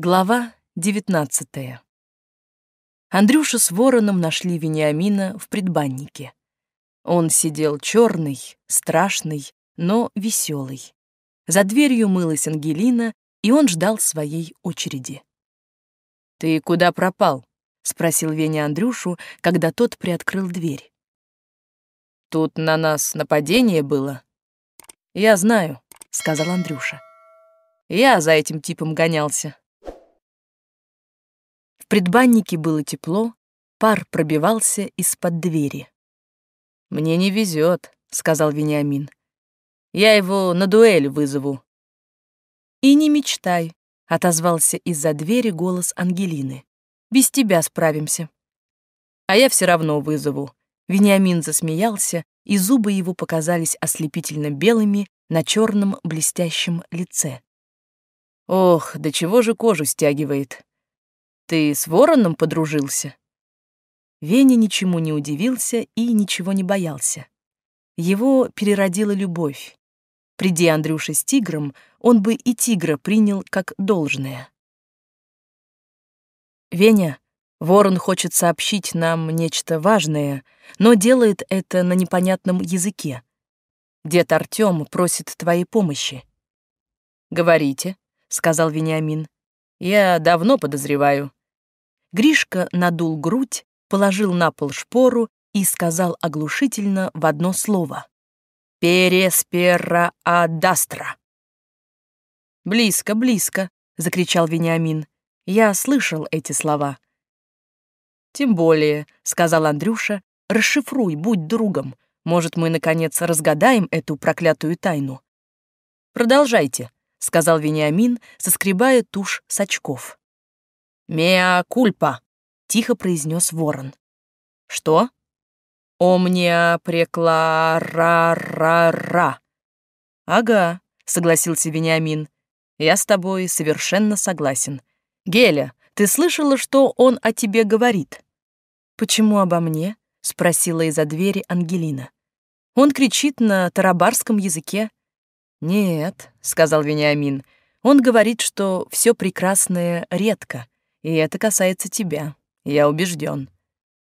Глава 19. Андрюша с Вороном нашли Вениамина в предбаннике. Он сидел черный, страшный, но веселый. За дверью мылась Ангелина, и он ждал своей очереди. «Ты куда пропал?» — спросил Веня Андрюшу, когда тот приоткрыл дверь. «Тут на нас нападение было». «Я знаю», — сказал Андрюша. «Я за этим типом гонялся предбаннике было тепло, пар пробивался из-под двери. «Мне не везет», — сказал Вениамин. «Я его на дуэль вызову». «И не мечтай», — отозвался из-за двери голос Ангелины. «Без тебя справимся». «А я все равно вызову». Вениамин засмеялся, и зубы его показались ослепительно белыми на черном блестящем лице. «Ох, до да чего же кожу стягивает!» Ты с вороном подружился?» Веня ничему не удивился и ничего не боялся. Его переродила любовь. Приди Андрюша с тигром, он бы и тигра принял как должное. «Веня, ворон хочет сообщить нам нечто важное, но делает это на непонятном языке. Дед Артём просит твоей помощи». «Говорите», — сказал Вениамин. «Я давно подозреваю. Гришка надул грудь, положил на пол шпору и сказал оглушительно в одно слово. «Переспера-адастра!» «Близко, близко!» — закричал Вениамин. «Я слышал эти слова». «Тем более», — сказал Андрюша, — «расшифруй, будь другом. Может, мы, наконец, разгадаем эту проклятую тайну». «Продолжайте», — сказал Вениамин, соскребая тушь с очков. «Меа кульпа», — тихо произнес ворон. «Что?» «Омния прекларарара». «Ага», — согласился Вениамин. «Я с тобой совершенно согласен. Геля, ты слышала, что он о тебе говорит?» «Почему обо мне?» — спросила из-за двери Ангелина. «Он кричит на тарабарском языке». «Нет», — сказал Вениамин, — «он говорит, что все прекрасное редко, и это касается тебя, я убежден.